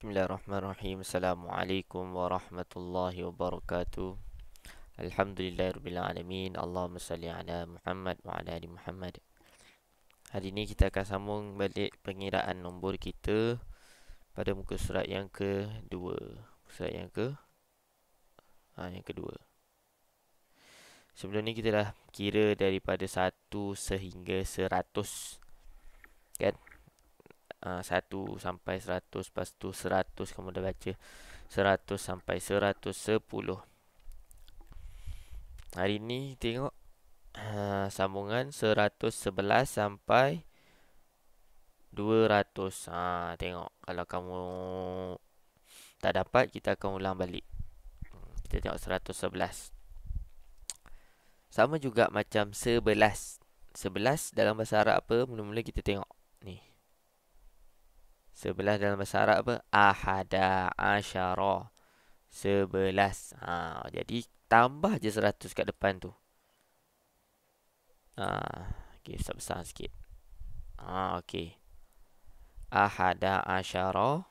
Bismillahirrahmanirrahim. Assalamualaikum warahmatullahi wabarakatuh. Alhamdulillahirabbil Allahumma salli ala Muhammad wa ala ali Muhammad. Hari ini kita akan sambung balik pengiraan nombor kita pada muka surat yang kedua. 2 Surat yang ke ha, yang kedua. Sebelum ni kita dah kira daripada 1 sehingga 100. Kan? Ah, satu uh, sampai seratus Lepas tu seratus kamu dah baca Seratus sampai seratus sepuluh Hari ni tengok uh, Sambungan seratus sebelas sampai Dua ratus uh, Tengok kalau kamu Tak dapat kita akan ulang balik Kita tengok seratus sebelas Sama juga macam sebelas Sebelas dalam bahasa Arab apa Mula-mula kita tengok Ni Sebelas dalam bahasa Arab apa? Ahada asyara. Sebelas. Ha, jadi, tambah je seratus kat depan tu. Ha, okay, besar-besar sikit. Ha, okay. Ahada asyara.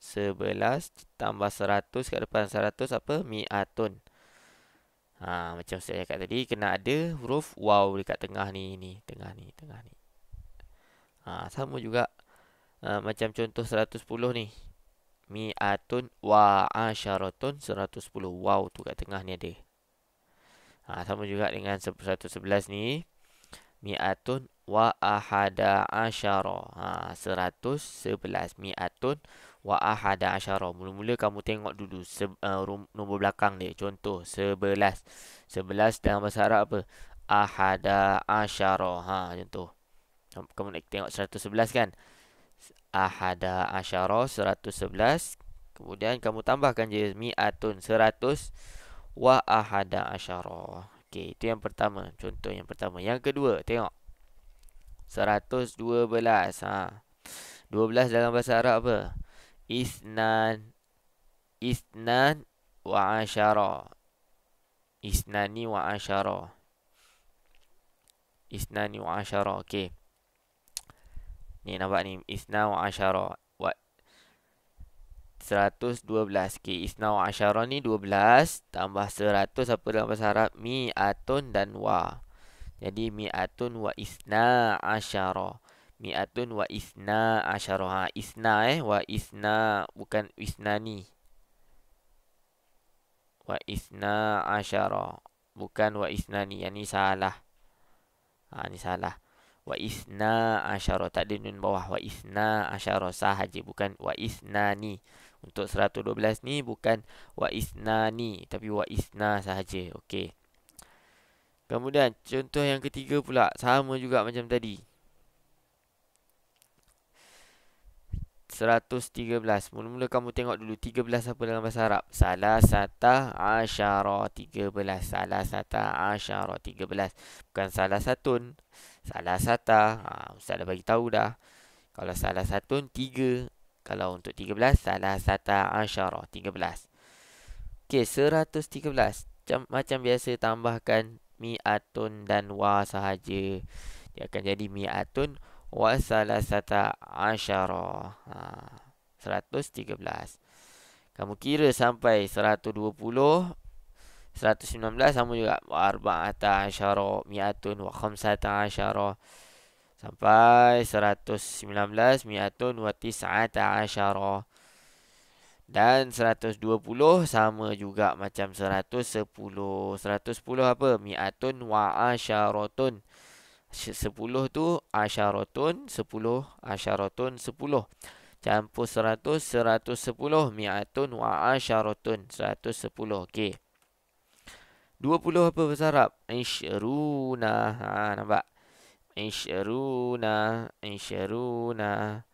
Sebelas. Tambah seratus kat depan. Seratus apa? Mi'atun. Ha, macam saya cakap tadi, kena ada huruf waw dekat tengah ni, ni, tengah ni, tengah ni. Ha, sama juga Ha, macam contoh 110 ni. Mi'atun wa'asyaratun 110. Wow tu kat tengah ni ada. Ha, sama juga dengan 111 ni. Mi'atun wa'ahada asyara. Ha, 111. Mi'atun ahada asyara. Mula-mula kamu tengok dulu se- uh, nombor belakang dia. Contoh 11. 11 dalam bahasa Arab apa? Ahada asyara. Ha, contoh. Kamu nak tengok 111 kan? ahada asyara 111 kemudian kamu tambahkan je mi'atun 100 wa ahada asyara okey itu yang pertama contoh yang pertama yang kedua tengok 112 ha 12 dalam bahasa Arab apa isnan isnan wa asyara isnani wa asyara isnani wa asyara okey Ni nampak ni Isnau Asyara What? 112 Okay Isnau Asyara ni 12 Tambah 100 Apa dalam bahasa Arab Mi Atun dan Wa Jadi Mi Atun Wa Isna Asyara Mi Atun Wa Isna Asyara ha, Isna eh Wa Isna Bukan Isna ni Wa Isna Asyara Bukan Wa Isna ni Yang ni salah Ha, ni salah wa isna asyara tak ada nun bawah wa isna asyara sahaja bukan wa isnani untuk 112 ni bukan wa ni, tapi wa isna sahaja okey kemudian contoh yang ketiga pula sama juga macam tadi 113. Mula-mula kamu tengok dulu 13 apa dalam bahasa Arab? Salah sata asyara 13. Salah sata asyara 13. Bukan salah satun. Salah sata. Ha, Ustaz dah bagi tahu dah. Kalau salah satun, 3. Kalau untuk 13, salah sata asyara 13. Okey, 113. Macam biasa tambahkan mi'atun dan wa sahaja. Dia akan jadi mi'atun wa wa salasata asyara. Ha, 113. Kamu kira sampai 120 119 sama juga Arba'ata asyara Mi'atun wa khamsata asyara Sampai 119 Mi'atun wa tis'ata asyara dan 120 sama juga macam 110. 110 apa? Mi'atun wa asyaratun. 110. Sepuluh tu asyaratun sepuluh asyaratun sepuluh campur seratus seratus sepuluh mi'atun wa asyaratun 110 okey 20 apa bahasa Arab isyruna ha nampak isyruna isyruna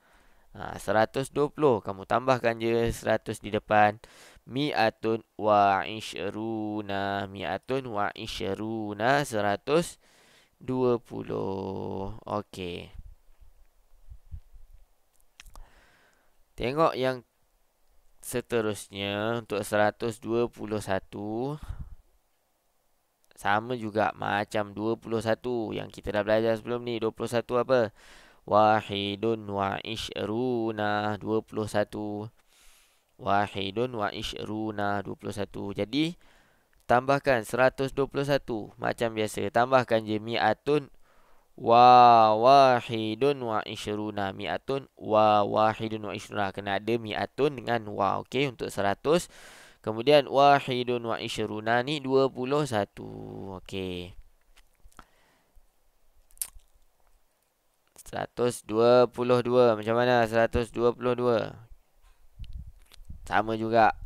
ha puluh kamu tambahkan je seratus di depan mi'atun wa isyruna mi'atun wa isyruna 100 20 Okey Tengok yang seterusnya untuk 121 Sama juga macam 21 yang kita dah belajar sebelum ni 21 apa? Wahidun wa ishruna 21 Wahidun wa ishruna 21 Jadi Tambahkan 121 Macam biasa Tambahkan je Mi'atun Wa wahidun wa isyuruna Mi'atun Wa wahidun wa isyuruna Kena ada mi'atun dengan wa Okey untuk 100 Kemudian Wahidun wa isyuruna ni 21 Okey 122 Macam mana 122 Sama juga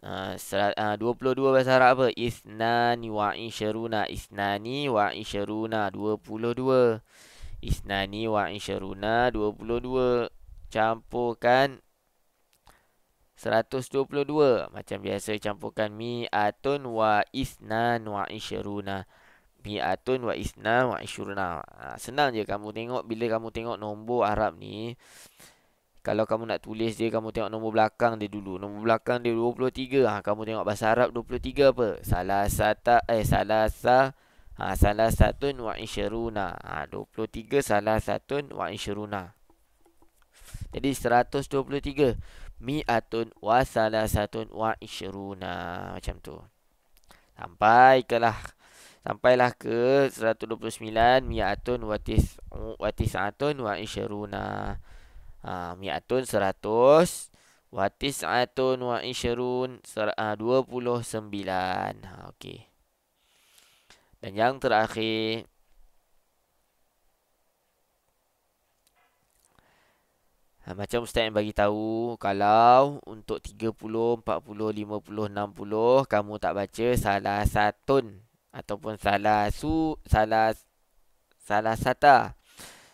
Ah, ah, uh, 22 bahasa Arab apa? Isnani wa isyruna Isnani wa isyruna 22 Isnani wa isyruna 22 Campurkan 122 Macam biasa campurkan Mi'atun wa isnan wa isyruna Mi'atun wa isnan wa isyruna uh, ah, Senang je kamu tengok Bila kamu tengok nombor Arab ni kalau kamu nak tulis dia, kamu tengok nombor belakang dia dulu. Nombor belakang dia 23. Ha, kamu tengok bahasa Arab 23 apa? Salah sata, eh salah sa, ha, salah satun wa insyiruna. Ha, 23 salah satun wa insyiruna. Jadi 123. atun wa salah satun wa insyiruna. Macam tu. Sampai ke lah. Sampailah ke 129. Mi'atun wa tis'atun wa insyiruna. Mi'atun wa tis'atun wa insyiruna ha, Mi'atun seratus Watis'atun wa isyarun ha, Dua puluh sembilan ha, Okey Dan yang terakhir ha, Macam Ustaz yang bagi tahu Kalau untuk 30, 40, 50, 60 Kamu tak baca salah satu, Ataupun salah su Salah Salah sata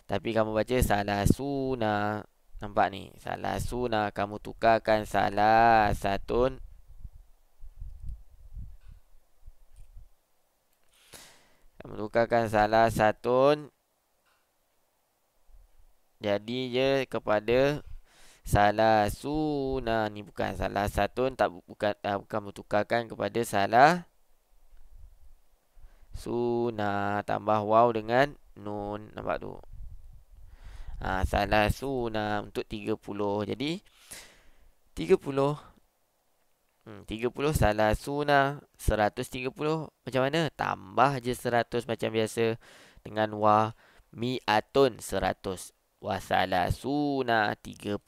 Tapi kamu baca salah sunah Nampak ni Salah sunah Kamu tukarkan Salah satun Kamu tukarkan Salah satun Jadi je Kepada Salah sunah Ni bukan Salah satun Tak bukan uh, Kamu tukarkan Kepada salah Sunah Tambah waw dengan Nun Nampak tu ha, Salasuna untuk 30 Jadi 30 hmm, 30 Salasuna 130 Macam mana? Tambah je 100 macam biasa Dengan wa mi Mi'atun 100 Wasalasuna 30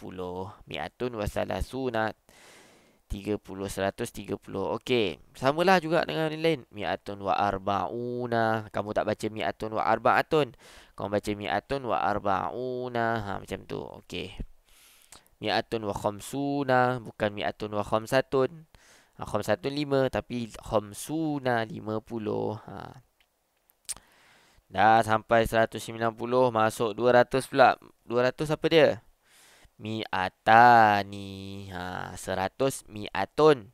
wasalah sunat 30 130 okey samalah juga dengan yang lain mi'atun wa arbauna kamu tak baca mi'atun wa arbaatun kamu baca mi'atun wa arbauna ha macam tu okey mi'atun wa khamsuna bukan mi'atun wa khamsatun ha, khamsatun 5 tapi khamsuna 50 ha dah sampai 190 masuk 200 pula 200 apa dia mi'atani. Ha, seratus mi'atun.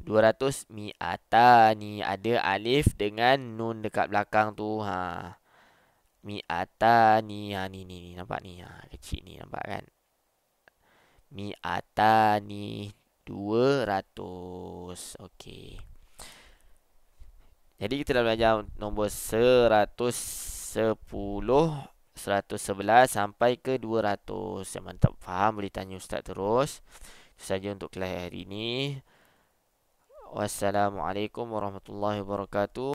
Dua ratus mi'atani. Ada alif dengan nun dekat belakang tu. Ha. Mi'atani. Ha, ni, ni, ni. Nampak ni. Ha, kecil ni nampak kan. Mi'atani. Dua ratus. Okey. Jadi kita dah belajar nombor seratus sepuluh. 111 sampai ke 200 Yang mantap faham boleh tanya ustaz terus Itu saja untuk kelas hari ini Wassalamualaikum warahmatullahi wabarakatuh